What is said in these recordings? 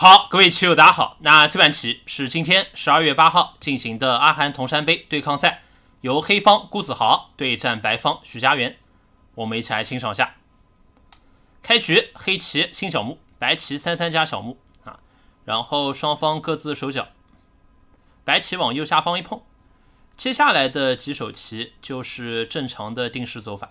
好，各位棋友，大家好。那这盘棋是今天十二月八号进行的阿含铜山杯对抗赛，由黑方顾子豪对战白方许家元。我们一起来欣赏下。开局黑棋新小目，白棋三三加小目啊。然后双方各自手脚，白棋往右下方一碰，接下来的几手棋就是正常的定式走法。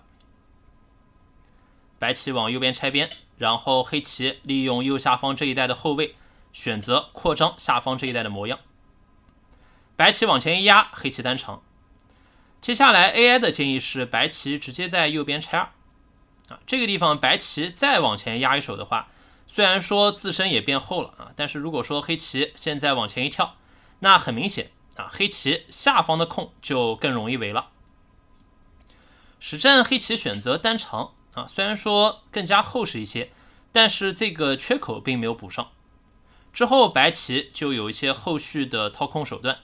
白棋往右边拆边，然后黑棋利用右下方这一带的后卫选择扩张下方这一带的模样，白棋往前一压，黑棋单长。接下来 AI 的建议是白棋直接在右边拆二啊，这个地方白棋再往前压一手的话，虽然说自身也变厚了啊，但是如果说黑棋现在往前一跳，那很明显啊，黑棋下方的空就更容易围了。实战黑棋选择单长啊，虽然说更加厚实一些，但是这个缺口并没有补上。之后，白棋就有一些后续的掏空手段。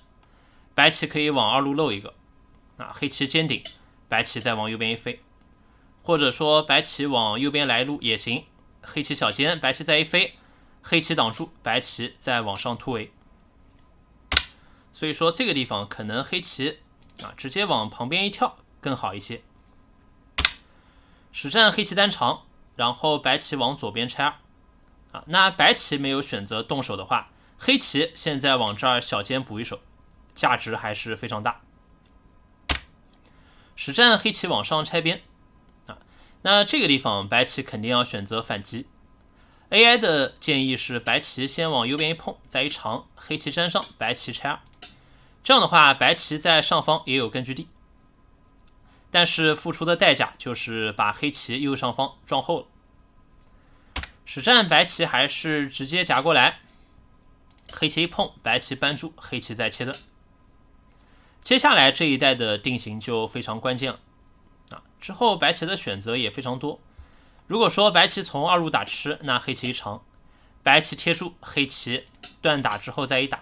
白棋可以往二路露一个，啊，黑棋尖顶，白棋再往右边一飞，或者说白棋往右边来路也行。黑棋小尖，白棋再一飞，黑棋挡住，白棋再往上突围。所以说这个地方可能黑棋啊，直接往旁边一跳更好一些。实战黑棋单长，然后白棋往左边拆二。那白棋没有选择动手的话，黑棋现在往这儿小尖补一手，价值还是非常大。实战黑棋往上拆边，啊，那这个地方白棋肯定要选择反击。AI 的建议是白棋先往右边一碰，再一长，黑棋粘上，白棋拆二。这样的话，白棋在上方也有根据地，但是付出的代价就是把黑棋右上方撞厚了。实战白棋还是直接夹过来，黑棋一碰，白棋扳住，黑棋再切断。接下来这一代的定型就非常关键了啊！之后白棋的选择也非常多。如果说白棋从二路打吃，那黑棋一长，白棋贴住，黑棋断打之后再一打，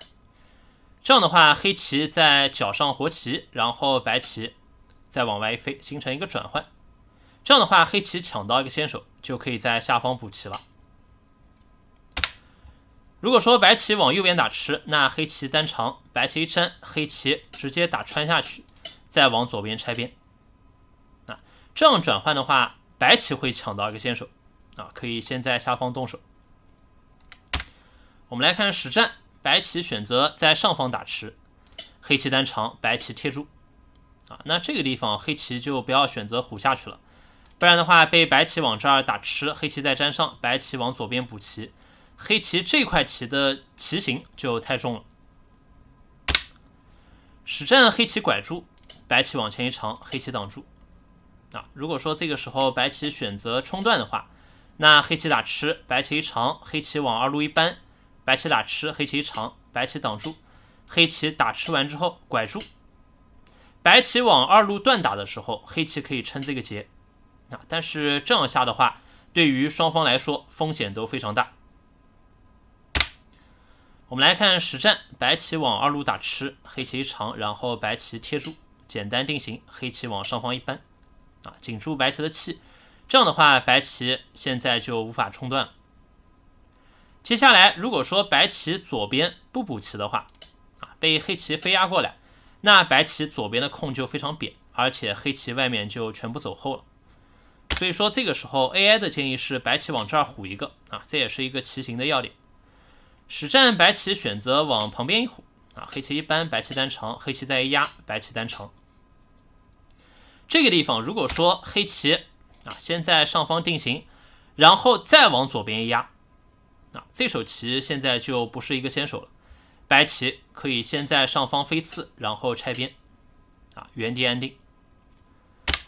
这样的话黑棋在角上活棋，然后白棋再往外一飞，形成一个转换。这样的话，黑棋抢到一个先手，就可以在下方补棋了。如果说白棋往右边打吃，那黑棋单长，白棋一粘，黑棋直接打穿下去，再往左边拆边。啊，这样转换的话，白棋会抢到一个先手，啊，可以先在下方动手。我们来看实战，白棋选择在上方打吃，黑棋单长，白棋贴住。啊，那这个地方黑棋就不要选择虎下去了，不然的话被白棋往这儿打吃，黑棋再粘上，白棋往左边补棋。黑棋这块棋的棋形就太重了。实战黑棋拐住，白棋往前一长，黑棋挡住。啊，如果说这个时候白棋选择冲断的话，那黑棋打吃，白棋一长，黑棋往二路一扳，白棋打吃，黑棋一长，白棋挡住，黑棋打吃完之后拐住。白棋往二路断打的时候，黑棋可以撑这个劫。啊，但是这样下的话，对于双方来说风险都非常大。我们来看实战，白棋往二路打吃，黑棋一长，然后白棋贴住，简单定型，黑棋往上方一扳，啊，紧住白棋的气，这样的话，白棋现在就无法冲断了。接下来，如果说白棋左边不补棋的话，啊，被黑棋飞压过来，那白棋左边的空就非常扁，而且黑棋外面就全部走后了。所以说，这个时候 AI 的建议是白棋往这儿虎一个，啊，这也是一个棋形的要点。实战白棋选择往旁边一虎啊，黑棋一般，白棋单长，黑棋再一压，白棋单长。这个地方如果说黑棋啊先在上方定型，然后再往左边一压，啊，这手棋现在就不是一个先手了。白棋可以先在上方飞刺，然后拆边啊，原地安定。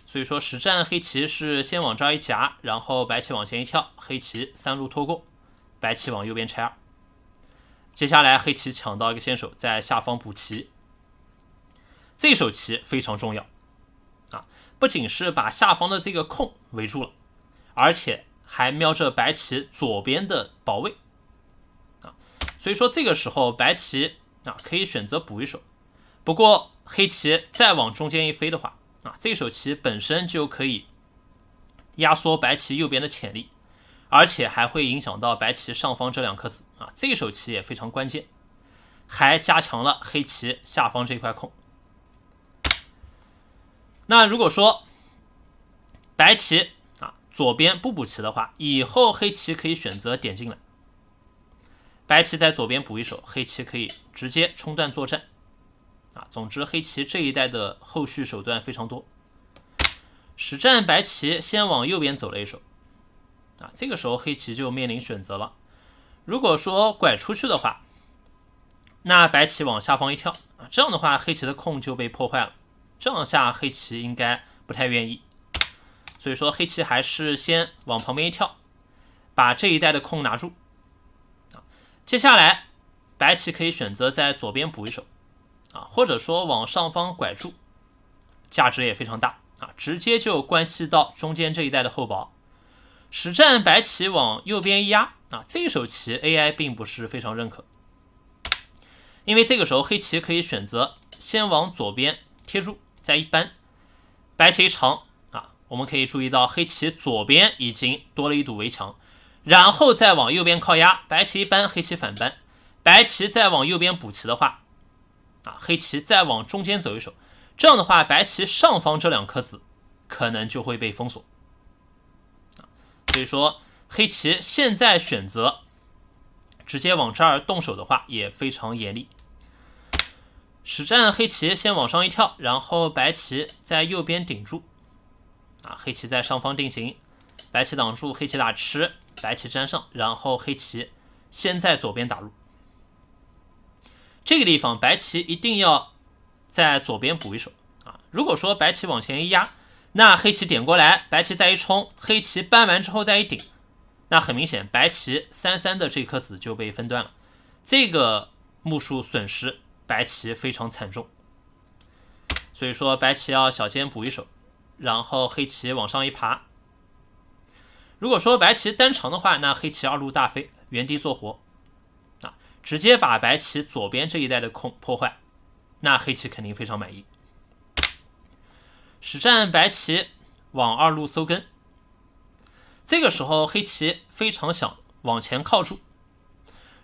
所以说实战黑棋是先往这一夹，然后白棋往前一跳，黑棋三路脱钩，白棋往右边拆二。接下来黑棋抢到一个先手，在下方补棋，这手棋非常重要啊，不仅是把下方的这个空围住了，而且还瞄着白棋左边的保卫啊，所以说这个时候白棋啊可以选择补一手，不过黑棋再往中间一飞的话啊，这手棋本身就可以压缩白棋右边的潜力。而且还会影响到白棋上方这两颗子啊，这一手棋也非常关键，还加强了黑棋下方这块空。那如果说白棋啊左边不补棋的话，以后黑棋可以选择点进来。白棋在左边补一手，黑棋可以直接冲断作战啊。总之，黑棋这一代的后续手段非常多。实战白棋先往右边走了一手。啊，这个时候黑棋就面临选择了。如果说拐出去的话，那白棋往下方一跳啊，这样的话黑棋的控就被破坏了。这样下黑棋应该不太愿意，所以说黑棋还是先往旁边一跳，把这一带的空拿住。啊，接下来白棋可以选择在左边补一手，啊，或者说往上方拐住，价值也非常大啊，直接就关系到中间这一带的厚薄。实战白棋往右边一压啊，这一手棋 AI 并不是非常认可，因为这个时候黑棋可以选择先往左边贴住，再一扳。白棋一长啊，我们可以注意到黑棋左边已经多了一堵围墙，然后再往右边靠压。白棋一扳，黑棋反扳，白棋再往右边补棋的话，啊，黑棋再往中间走一手，这样的话，白棋上方这两颗子可能就会被封锁。所以说，黑棋现在选择直接往这儿动手的话，也非常严厉。实战，黑棋先往上一跳，然后白棋在右边顶住，啊，黑棋在上方定型，白棋挡住，黑棋打吃，白棋粘上，然后黑棋先在左边打入。这个地方，白棋一定要在左边补一手啊！如果说白棋往前一压，那黑棋点过来，白棋再一冲，黑棋扳完之后再一顶，那很明显，白棋三三的这颗子就被分断了，这个目数损失，白棋非常惨重。所以说，白棋要小尖补一手，然后黑棋往上一爬。如果说白棋单长的话，那黑棋二路大飞原地做活，啊，直接把白棋左边这一带的空破坏，那黑棋肯定非常满意。实战，白棋往二路搜根，这个时候黑棋非常想往前靠住。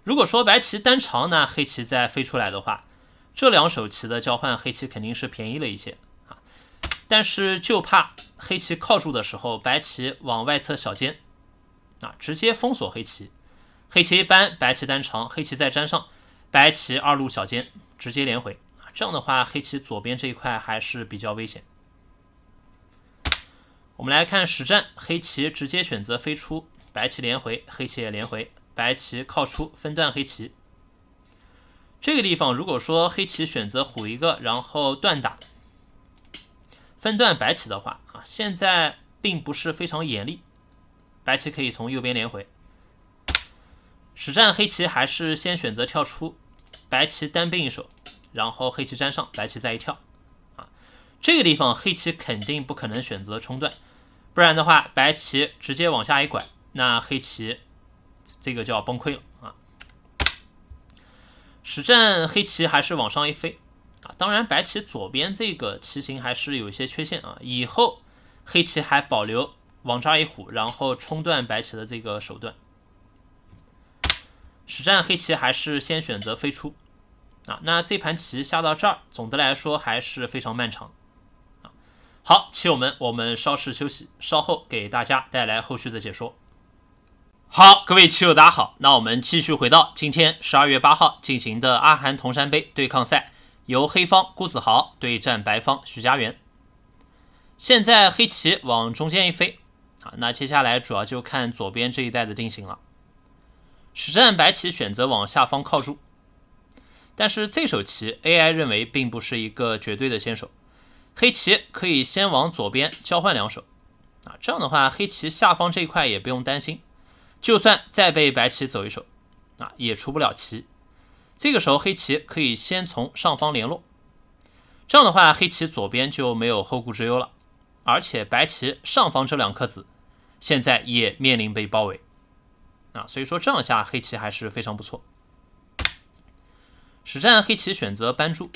如果说白棋单长，那黑棋再飞出来的话，这两手棋的交换，黑棋肯定是便宜了一些啊。但是就怕黑棋靠住的时候，白棋往外侧小尖，啊，直接封锁黑棋。黑棋一般，白棋单长，黑棋再粘上，白棋二路小尖直接连回啊。这样的话，黑棋左边这一块还是比较危险。我们来看实战，黑棋直接选择飞出，白棋连回，黑棋也连回，白棋靠出分断黑棋。这个地方如果说黑棋选择虎一个，然后断打分断白棋的话，啊，现在并不是非常严厉，白棋可以从右边连回。实战黑棋还是先选择跳出，白棋单兵一手，然后黑棋粘上白棋再一跳，啊，这个地方黑棋肯定不可能选择冲断。不然的话，白棋直接往下一拐，那黑棋这个就要崩溃了啊！实战黑棋还是往上一飞啊，当然白棋左边这个棋形还是有一些缺陷啊，以后黑棋还保留王炸一虎，然后冲断白棋的这个手段。实战黑棋还是先选择飞出啊，那这盘棋下到这儿，总的来说还是非常漫长。好，棋友们，我们稍事休息，稍后给大家带来后续的解说。好，各位棋友，大家好，那我们继续回到今天十二月八号进行的阿含桐山杯对抗赛，由黑方郭子豪对战白方徐佳元。现在黑棋往中间一飞，啊，那接下来主要就看左边这一带的定型了。实战白棋选择往下方靠住，但是这手棋 AI 认为并不是一个绝对的先手。黑棋可以先往左边交换两手，啊，这样的话黑棋下方这一块也不用担心，就算再被白棋走一手，啊，也出不了棋。这个时候黑棋可以先从上方联络，这样的话黑棋左边就没有后顾之忧了，而且白棋上方这两颗子现在也面临被包围，啊，所以说这样下黑棋还是非常不错。实战黑棋选择搬住。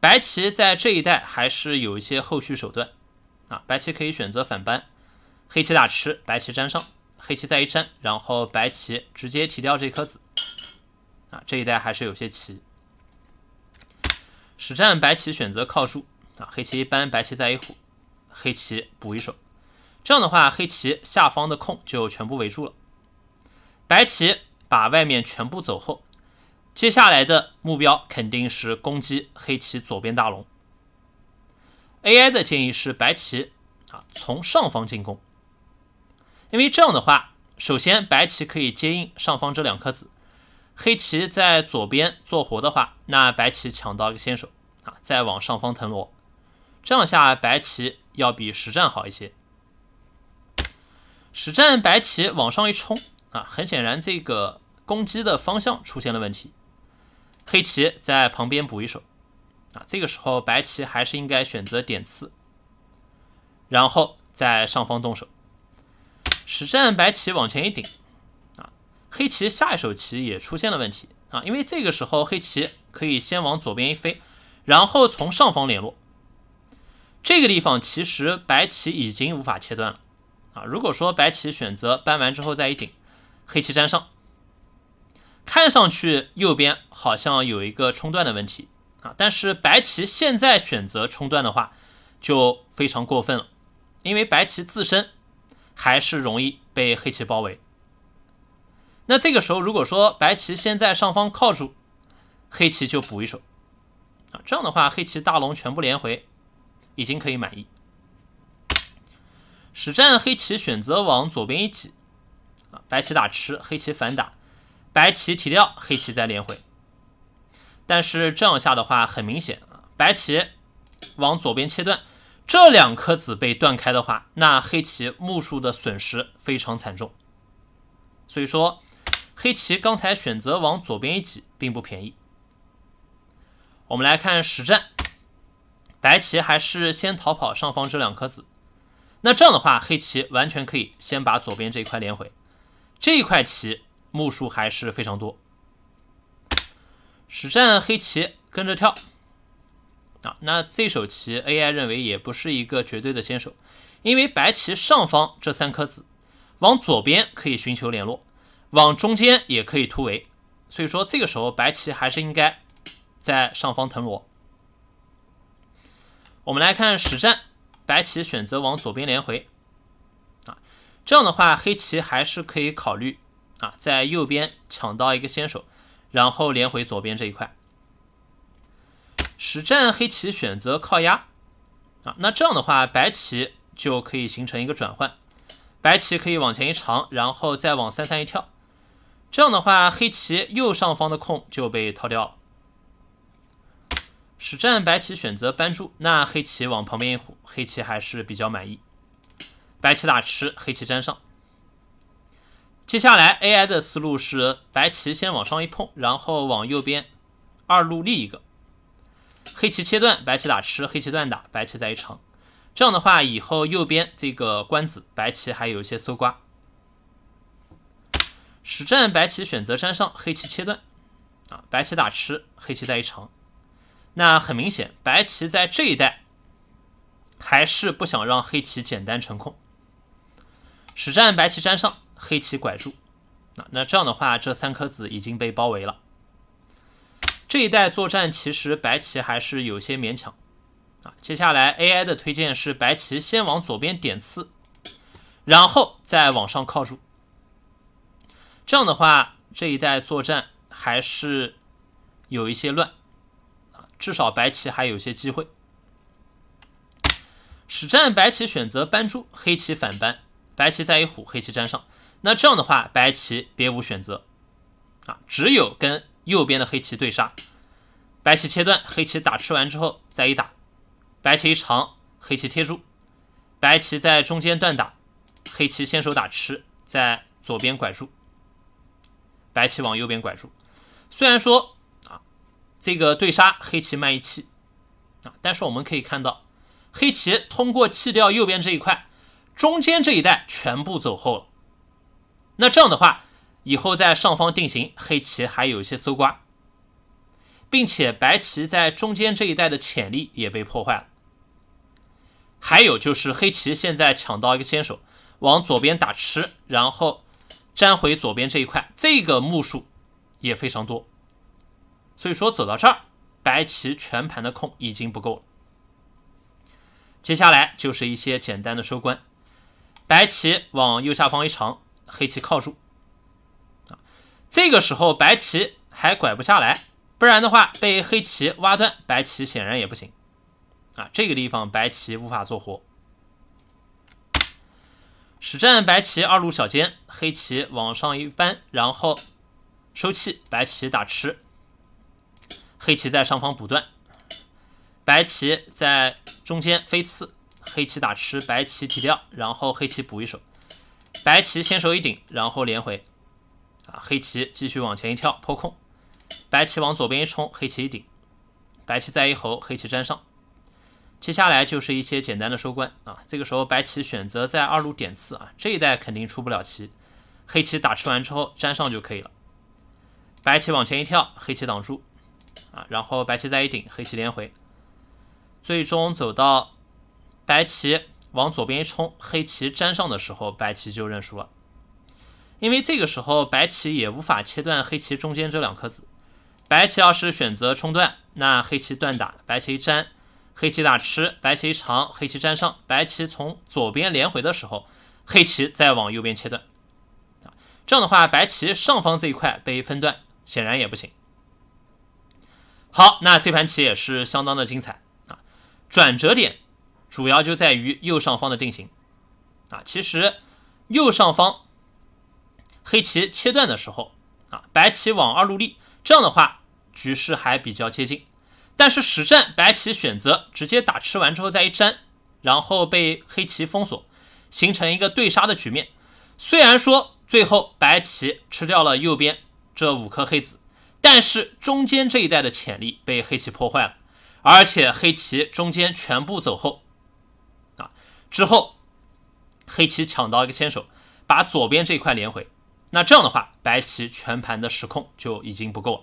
白棋在这一带还是有一些后续手段啊，白棋可以选择反扳，黑棋打吃，白棋粘上，黑棋再一粘，然后白棋直接提掉这颗子。啊，这一带还是有些棋。实战白棋选择靠住啊，黑棋一扳，白棋再一虎，黑棋补一手，这样的话黑棋下方的空就全部围住了，白棋把外面全部走后。接下来的目标肯定是攻击黑棋左边大龙。AI 的建议是白棋啊从上方进攻，因为这样的话，首先白棋可以接应上方这两颗子，黑棋在左边做活的话，那白棋抢到一个先手啊，再往上方腾挪，这样下白棋要比实战好一些。实战白棋往上一冲啊，很显然这个攻击的方向出现了问题。黑棋在旁边补一手，啊，这个时候白棋还是应该选择点刺，然后在上方动手。实战白棋往前一顶，啊，黑棋下一手棋也出现了问题，啊，因为这个时候黑棋可以先往左边一飞，然后从上方联络。这个地方其实白棋已经无法切断了，啊，如果说白棋选择搬完之后再一顶，黑棋粘上。看上去右边好像有一个冲段的问题啊，但是白棋现在选择冲段的话就非常过分了，因为白棋自身还是容易被黑棋包围。那这个时候如果说白棋先在上方靠住，黑棋就补一手啊，这样的话黑棋大龙全部连回已经可以满意。实战黑棋选择往左边一挤，啊，白棋打吃，黑棋反打。白棋提掉，黑棋再连回。但是这样下的话，很明显啊，白棋往左边切断，这两颗子被断开的话，那黑棋目数的损失非常惨重。所以说，黑棋刚才选择往左边一挤，并不便宜。我们来看实战，白棋还是先逃跑上方这两颗子。那这样的话，黑棋完全可以先把左边这一块连回，这一块棋。目数还是非常多。实战黑棋跟着跳啊，那这手棋 AI 认为也不是一个绝对的先手，因为白棋上方这三颗子往左边可以寻求联络，往中间也可以突围，所以说这个时候白棋还是应该在上方腾挪。我们来看实战，白棋选择往左边连回啊，这样的话黑棋还是可以考虑。啊，在右边抢到一个先手，然后连回左边这一块。实战黑棋选择靠压，啊，那这样的话白棋就可以形成一个转换，白棋可以往前一长，然后再往三三一跳，这样的话黑棋右上方的空就被掏掉。实战白棋选择扳住，那黑棋往旁边一虎，黑棋还是比较满意。白棋打吃，黑棋粘上。接下来 AI 的思路是白棋先往上一碰，然后往右边二路立一个，黑棋切断，白棋打吃，黑棋断打，白棋再一长。这样的话，以后右边这个官子白棋还有一些搜刮。实战白棋选择粘上，黑棋切断，啊，白棋打吃，黑棋再一长。那很明显，白棋在这一带还是不想让黑棋简单成空。实战白棋粘上。黑棋拐住，啊，那这样的话，这三颗子已经被包围了。这一代作战，其实白棋还是有些勉强啊。接下来 AI 的推荐是白棋先往左边点刺，然后再往上靠住。这样的话，这一代作战还是有一些乱啊，至少白棋还有些机会。实战白棋选择搬珠，黑棋反搬，白棋再一虎，黑棋粘上。那这样的话，白棋别无选择啊，只有跟右边的黑棋对杀。白棋切断，黑棋打吃完之后再一打，白棋一长，黑棋贴住，白棋在中间断打，黑棋先手打吃，在左边拐住，白棋往右边拐住。虽然说啊，这个对杀黑棋慢一气啊，但是我们可以看到，黑棋通过弃掉右边这一块，中间这一带全部走后了。那这样的话，以后在上方定型，黑棋还有一些搜刮，并且白棋在中间这一带的潜力也被破坏了。还有就是黑棋现在抢到一个先手，往左边打吃，然后粘回左边这一块，这个目数也非常多。所以说走到这儿，白棋全盘的空已经不够了。接下来就是一些简单的收官，白棋往右下方一长。黑棋靠住啊，这个时候白棋还拐不下来，不然的话被黑棋挖断，白棋显然也不行啊。这个地方白棋无法做活。实战白棋二路小尖，黑棋往上一扳，然后收气，白棋打吃，黑棋在上方补断，白棋在中间飞刺，黑棋打吃，白棋提掉，然后黑棋补一手。白棋先手一顶，然后连回，啊，黑棋继续往前一跳，破空，白棋往左边一冲，黑棋一顶，白棋再一侯，黑棋粘上，接下来就是一些简单的收官啊。这个时候白棋选择在二路点刺啊，这一带肯定出不了棋，黑棋打吃完之后粘上就可以了。白棋往前一跳，黑棋挡住，啊，然后白棋再一顶，黑棋连回，最终走到白棋。往左边一冲，黑棋粘上的时候，白棋就认输了，因为这个时候白棋也无法切断黑棋中间这两颗子。白棋要是选择冲断，那黑棋断打，白棋一粘；黑棋打吃，白棋一长，黑棋粘上。白棋从左边连回的时候，黑棋再往右边切断。啊，这样的话，白棋上方这一块被分断，显然也不行。好，那这盘棋也是相当的精彩啊，转折点。主要就在于右上方的定型啊，其实右上方黑棋切断的时候啊，白棋往二路立，这样的话局势还比较接近。但是实战白棋选择直接打吃完之后再一粘，然后被黑棋封锁，形成一个对杀的局面。虽然说最后白棋吃掉了右边这五颗黑子，但是中间这一带的潜力被黑棋破坏了，而且黑棋中间全部走后。之后，黑棋抢到一个牵手，把左边这块连回。那这样的话，白棋全盘的实控就已经不够了。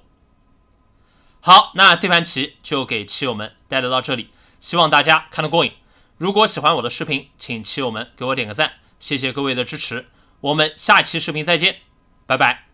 好，那这盘棋就给棋友们带到到这里，希望大家看得过瘾。如果喜欢我的视频，请棋友们给我点个赞，谢谢各位的支持。我们下期视频再见，拜拜。